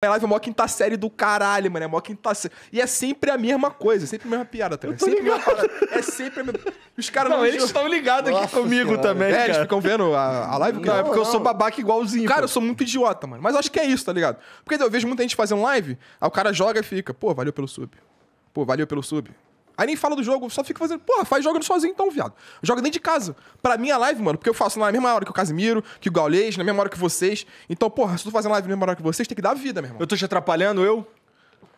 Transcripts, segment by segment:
My live é maior quinta série do caralho, mano. É maior quinta série. E é sempre a mesma coisa, é sempre a mesma piada, tá? É sempre a mesma É sempre a mesma. Os caras não. não eles estão ligados aqui comigo senhora. também. É, eles ficam vendo a, a live. Não, é porque não. eu sou babaca igualzinho. Cara, pô. eu sou muito idiota, mano. Mas acho que é isso, tá ligado? Porque eu vejo muita gente fazendo live, aí o cara joga e fica, pô, valeu pelo sub. Pô, valeu pelo sub. Aí nem fala do jogo, só fica fazendo, porra, faz jogando sozinho então, viado. Joga dentro de casa. Pra mim é live, mano, porque eu faço na mesma hora que o Casimiro, que o Gaulês, na mesma hora que vocês. Então, porra, se eu tô fazendo live na mesma hora que vocês, tem que dar vida, meu irmão. Eu tô te atrapalhando, eu?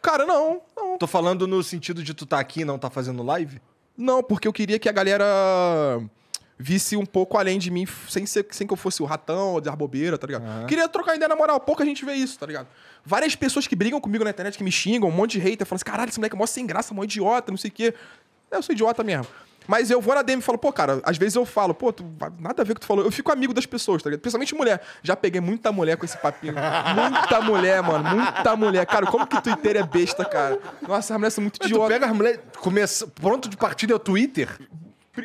Cara, não, não. Tô falando no sentido de tu tá aqui e não tá fazendo live? Não, porque eu queria que a galera visse um pouco além de mim, sem, ser, sem que eu fosse o ratão ou de bobeira, tá ligado? Uhum. Queria trocar ideia na moral, pouco a gente vê isso, tá ligado? Várias pessoas que brigam comigo na internet, que me xingam, um monte de hater, falando assim, caralho, esse moleque é mó sem graça, mó idiota, não sei o quê. Eu sou idiota mesmo. Mas eu vou na DM e falo, pô, cara, às vezes eu falo, pô, tu, nada a ver com o que tu falou. Eu fico amigo das pessoas, tá ligado? Principalmente mulher. Já peguei muita mulher com esse papinho. muita mulher, mano. Muita mulher. Cara, como que Twitter é besta, cara? Nossa, as mulheres são muito idiotas. Tu pega as mulheres. Começa, pronto de partida é o Twitter?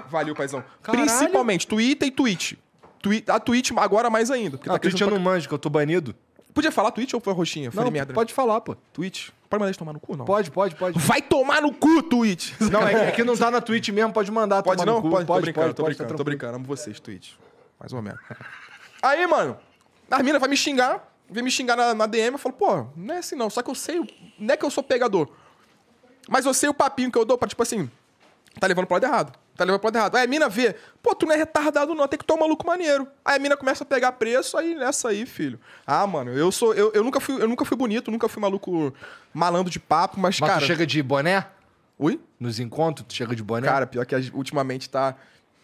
Valeu, paizão. Caralho. Principalmente Twitter e Twitch. Twi a Twitch agora mais ainda. Ah, tá Twitch eu pra... não manjo, que eu tô banido. Podia falar Twitch ou foi roxinha? Falei não, merda. Né? Pode falar, pô. Twitch. Pode mandar eles tomar no cu, não? Pode, pode, pode. Vai tomar no cu, Twitch! Não, é, é que não tá na Twitch mesmo, pode mandar pode tomar não? no cu. Pode, pode, tô brincando, pode, tô brincando, tá tô brincando. Amo vocês, Twitch. Mais uma merda. Aí, mano, a mina vai me xingar, vem me xingar na, na DM, eu falo, pô, não é assim não, só que eu sei, não é que eu sou pegador. Mas eu sei o papinho que eu dou pra, tipo assim, tá levando pro lado errado. Tá levando pro lado errado. Aí a mina vê, pô, tu não é retardado não, tem que tomar um maluco maneiro. Aí a mina começa a pegar preço, aí nessa aí, filho. Ah, mano, eu sou. Eu, eu nunca, fui, eu nunca fui bonito, nunca fui maluco malando de papo, mas, mas cara. Tu chega de boné? Ui? Nos encontros, tu chega de boné? Cara, pior que ultimamente tá.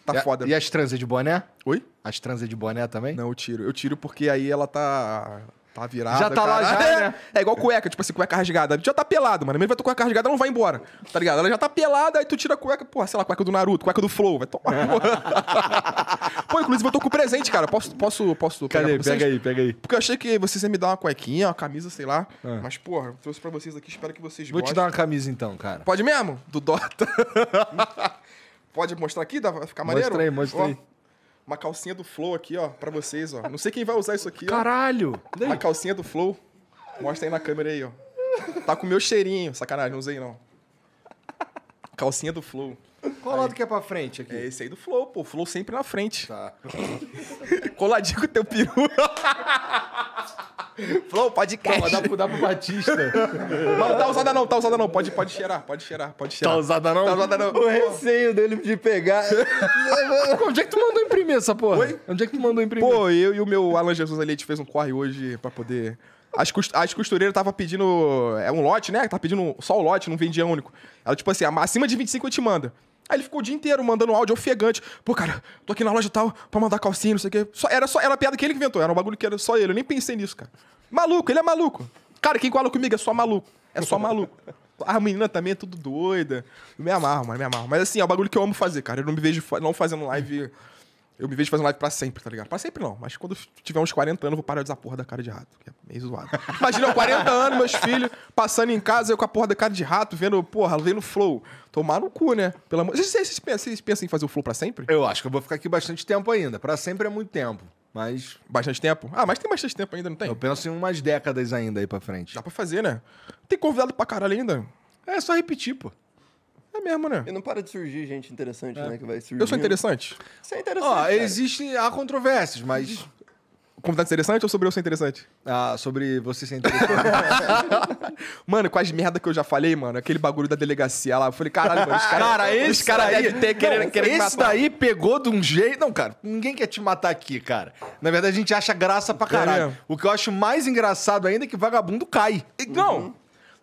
Tá e foda. e as transas de boné? Oi? As transas de boné também? Não, eu tiro. Eu tiro porque aí ela tá Tá virado. Já tá caralho. lá, já, né? É, é igual cueca, tipo assim, cueca rasgada. Já tá pelado, mano. Mesmo vai tu com a cueca rasgada, não vai embora. Tá ligado? Ela já tá pelada, aí tu tira a cueca, porra, sei lá, cueca do Naruto, cueca do Flow, vai tomar. É. Pô, inclusive eu tô com presente, cara. Posso, posso, posso Cadê? Pega aí, pega aí. Porque eu achei que vocês iam me dar uma cuequinha, uma camisa, sei lá. É. Mas, porra, trouxe pra vocês aqui, espero que vocês Vou gostem. Vou te dar uma camisa então, cara. Pode mesmo? Do Dota. Pode mostrar aqui? Dá, ficar maneiro? Mostra aí, mostra aí uma calcinha do Flow aqui, ó, pra vocês, ó. Não sei quem vai usar isso aqui, ó. Caralho! Uma calcinha do Flow. Mostra aí na câmera aí, ó. Tá com o meu cheirinho. Sacanagem, não usei não. Calcinha do Flow. Qual aí. lado que é pra frente aqui? É esse aí do Flow, pô. Flow sempre na frente. Tá. Coladinho com o teu peru. Flow, pode Calma, dá pro, dá pro Batista. não, tá usada não, tá usada não. Pode, pode cheirar, pode cheirar, pode tá cheirar. Tá usada não? Tá usada não. O receio dele de pegar. Onde é que tu mandou imprimir essa porra? Oi? Onde é que tu mandou imprimir? Pô, eu e o meu Alan Jesus ali, a gente fez um corre hoje pra poder... As, cust... As costureiras tava pedindo... É um lote, né? Tava pedindo só o lote, não vendia único. Ela, tipo assim, acima de 25 eu te manda. Aí ele ficou o dia inteiro mandando áudio ofegante. Pô, cara, tô aqui na loja tal pra mandar calcinha, não sei o quê. Só, era, só, era a piada que ele inventou, era um bagulho que era só ele. Eu nem pensei nisso, cara. Maluco, ele é maluco. Cara, quem cola comigo é só maluco. É só maluco. A menina também é tudo doida. Eu me amarro, mano, me amarro. Mas assim, é um bagulho que eu amo fazer, cara. Eu não me vejo não fazendo live eu me vejo fazendo live pra sempre, tá ligado? Pra sempre não, mas quando tiver uns 40 anos, eu vou parar de usar a porra da cara de rato, que é meio zoado. Imagina, 40 anos, meus filhos, passando em casa, eu com a porra da cara de rato, vendo, porra, vendo flow. Tomar no cu, né? Pelo amor. Vocês, vocês, pensam, vocês pensam em fazer o flow pra sempre? Eu acho que eu vou ficar aqui bastante tempo ainda. Pra sempre é muito tempo. Mas. Bastante tempo? Ah, mas tem bastante tempo ainda, não tem? Eu penso em umas décadas ainda aí pra frente. Dá pra fazer, né? Tem convidado pra caralho ainda? É só repetir, pô. É mesmo, né? E não para de surgir gente interessante, é. né? Que vai surgir. Eu sou interessante? Você é interessante. Ó, existe, há controvérsias, mas. Convidado interessante ou sobre eu ser interessante? Ah, sobre você ser interessante. mano, com as merda que eu já falei, mano, aquele bagulho da delegacia lá. Eu falei, caralho, mano, os caras. Cara, esse cara aí. Ter, querendo, não, querendo esse daí pegou de um jeito. Não, cara, ninguém quer te matar aqui, cara. Na verdade, a gente acha graça pra é caralho. É. O que eu acho mais engraçado ainda é que vagabundo cai. Não. Uhum.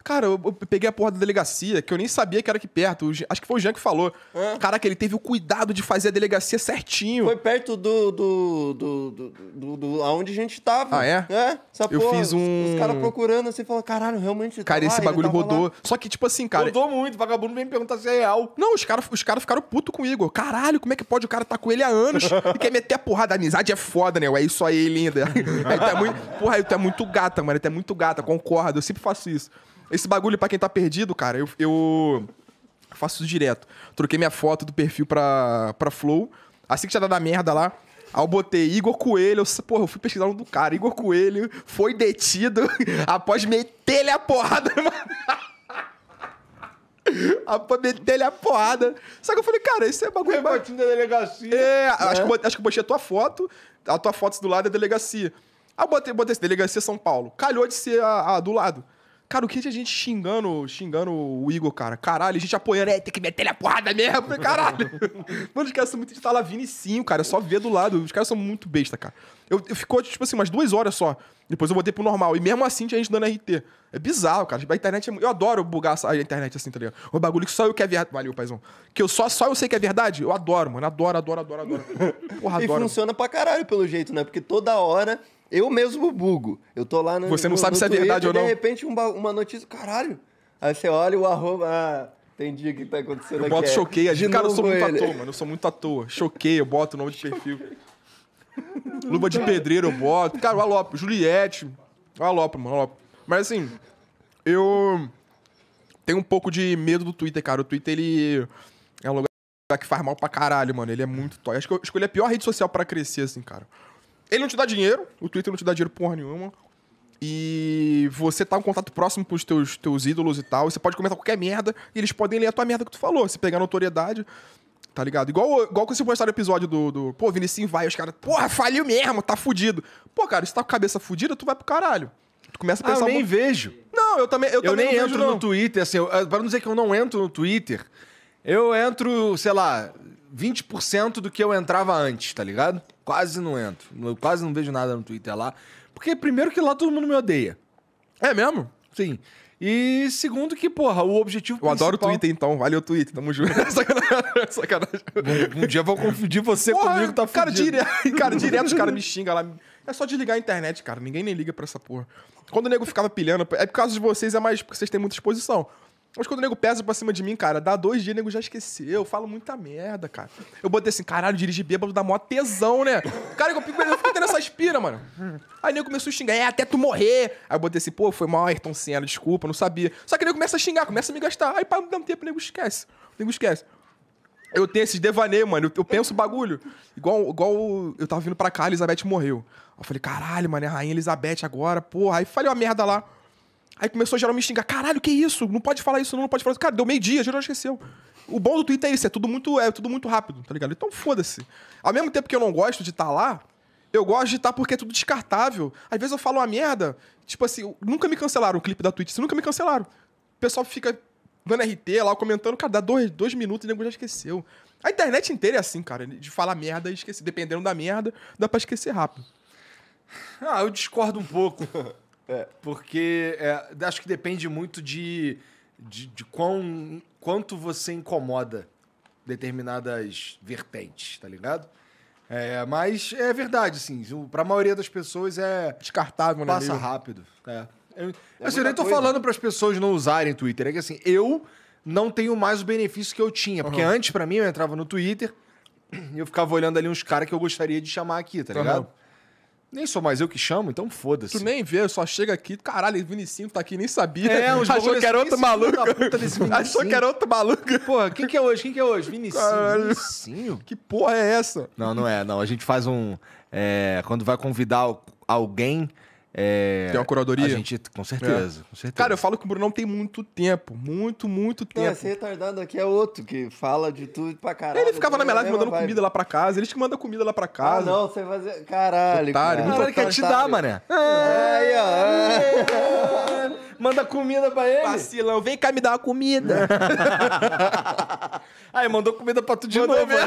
Cara, eu, peguei a porra da delegacia, que eu nem sabia que era aqui perto. Acho que foi o Jean que falou. Ah. Caraca, ele teve o cuidado de fazer a delegacia certinho. Foi perto do. do. do. do. do, do aonde a gente tava. Ah, é? É? Essa eu porra, fiz um. Os caras procurando assim, falou caralho, realmente. Tá cara, tá esse lá, bagulho rodou. Lá. Só que, tipo assim, cara. Rodou muito, vagabundo vem me perguntar se é real. Não, os caras os cara ficaram puto comigo. Caralho, como é que pode o cara tá com ele há anos e quer meter a porrada? da amizade é foda, né? É isso aí, linda. aí tá muito. Porra, tu tá é muito gata, mano. Tu é muito gata, concordo. Eu sempre faço isso. Esse bagulho para quem tá perdido, cara, eu, eu faço direto. Troquei minha foto do perfil pra, pra Flow. Assim que tinha tá dado a merda lá, Aí eu botei Igor Coelho, eu, porra, eu fui pesquisar o nome do cara. Igor Coelho foi detido após meter-lhe a porrada, mano. após meter-lhe a porrada. Só que eu falei, cara, esse é bagulho. É da delegacia. É, acho, né? que, acho que eu botei a tua foto, a tua foto do lado é delegacia. Aí eu botei, botei assim, delegacia São Paulo. Calhou de ser a, a do lado. Cara, o que a gente xingando, xingando o Igor, cara? Caralho, a gente apoiando, é, tem que meter ele a porrada mesmo, né, caralho. Mano, os caras são muito de e sim, cara. Só ver do lado. Os caras são muito besta, cara. Eu, eu ficou, tipo assim, umas duas horas só. Depois eu botei pro normal. E mesmo assim tinha gente dando RT. É bizarro, cara. Tipo, a internet é... Eu adoro bugar a internet assim, tá ligado? O bagulho que só eu que é verdade. Valeu, paizão. Que eu só, só eu sei que é verdade. Eu adoro, mano. Adoro, adoro, adoro, adoro. Porra, e adoro. E funciona pra caralho, pelo jeito, né? Porque toda hora eu mesmo bugo. Eu tô lá no. Você não no, sabe no se é verdade ou não. De repente, uma, uma notícia. Caralho. Aí você olha o arroba. Ah, entendi o que tá acontecendo eu aqui. Eu boto é. choquei. É de cara, eu sou muito ele. à toa, mano. Eu sou muito à toa. Choquei, eu boto o nome de perfil. luba de pedreiro eu boto. Cara, o Alopa. Juliette. O Alopa, mano. Alopa. Mas assim, eu tenho um pouco de medo do Twitter, cara. O Twitter, ele é um lugar que faz mal pra caralho, mano. Ele é muito top. Acho que eu escolhi a pior rede social para crescer, assim, cara. Ele não te dá dinheiro, o Twitter não te dá dinheiro porra nenhuma. E você tá em contato próximo pros teus, teus ídolos e tal. E você pode comentar qualquer merda e eles podem ler a tua merda que tu falou. Se pegar notoriedade, tá ligado? Igual, igual quando você postar o episódio do, do. Pô, Vinicius vai, os caras. Porra, faliu mesmo, tá fudido. Pô, cara, se tá com a cabeça fudida, tu vai pro caralho. Tu começa a pensar. Ah, eu nem um... vejo. Não, eu também. Eu, eu também nem entro vejo, no Twitter, assim. Eu, eh, pra não dizer que eu não entro no Twitter, eu entro, sei lá, 20% do que eu entrava antes, tá ligado? Quase não entro. Eu quase não vejo nada no Twitter lá. Porque, primeiro, que lá todo mundo me odeia. É mesmo? Sim. E segundo que, porra, o objetivo Eu principal... adoro o Twitter, então. Valeu, Twitter. Tamo junto. Sacanagem. Sacanagem. Um, dia eu vou confundir você porra, comigo, tá cara, Dire... cara, direto os caras me xingam lá. É só desligar a internet, cara. Ninguém nem liga pra essa porra. Quando o nego ficava pilhando... É por causa de vocês, é mais porque vocês têm muita exposição. Mas quando o nego pesa pra cima de mim, cara, dá dois dias, o nego já esqueceu. Eu falo muita merda, cara. Eu botei assim, caralho, dirigir bêbado dá mó tesão, né? Cara, eu fico, eu fico tendo essas piras, mano. Aí o nego começou a xingar, é, até tu morrer. Aí eu botei assim, pô, foi mal, Ayrton Senna, desculpa, não sabia. Só que o nego começa a xingar, começa a me gastar. Aí para um tempo, o nego esquece. O nego esquece. Eu tenho esses devaneios, mano. Eu, eu penso bagulho. Igual, igual eu tava vindo pra cá, a Elizabeth morreu. Eu falei, caralho, mano, é a Rainha Elizabeth agora, porra. Aí falei uma merda lá. Aí começou a geral me xingar. Caralho, que isso? Não pode falar isso, não, não pode falar isso. Cara, deu meio-dia, geral esqueceu. O bom do Twitter é isso, é tudo muito, é tudo muito rápido, tá ligado? Então foda-se. Ao mesmo tempo que eu não gosto de estar tá lá, eu gosto de estar tá porque é tudo descartável. Às vezes eu falo uma merda, tipo assim, nunca me cancelaram o clipe da Twitch, nunca me cancelaram. O pessoal fica dando RT lá, comentando, cara, dá dois, dois minutos e o já esqueceu. A internet inteira é assim, cara, de falar merda e esquecer. Dependendo da merda, dá pra esquecer rápido. Ah, eu discordo um pouco. É, porque é, acho que depende muito de, de, de quão, quanto você incomoda determinadas vertentes, tá ligado? É, mas é verdade, sim. Pra maioria das pessoas é. Descartável, né? Passa rápido. É. Eu, é assim, eu nem tô coisa. falando para as pessoas não usarem Twitter. É que assim, eu não tenho mais o benefício que eu tinha. Porque uhum. antes, para mim, eu entrava no Twitter e eu ficava olhando ali uns caras que eu gostaria de chamar aqui, tá ligado? Uhum. Nem sou mais eu que chamo, então foda-se. Tu nem vê, só chega aqui, caralho, 25 tá aqui, nem sabia. É, uns Achou assim, que era outro maluco. Achou que era outro maluco. Porra, quem que é hoje? Quem que é hoje? Vinicinho. Caralho. Vinicinho? Que porra é essa? Não, não é, não. A gente faz um. É, quando vai convidar alguém, é, tem uma curadoria? A gente, com certeza, é. com certeza. Cara, eu falo que o Bruno não tem muito tempo. Muito, muito tempo. Não, esse retardado aqui é outro que fala de tudo pra caralho. Ele ficava na minha live mandando vibe. comida lá pra casa. Eles que mandam comida lá pra ah, casa. Ah, não, você fazia. Caralho. Otário, cara. muito otário, quer te dar, mané. É, aí, ó. É manda comida pra ele. Vacilão, vem cá me dar uma comida. Aí mandou comida pra tu de mandou novo. Né?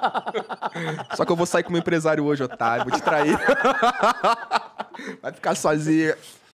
Só que eu vou sair com o meu empresário hoje, Otávio. Vou te trair. Vai ficar sozinho.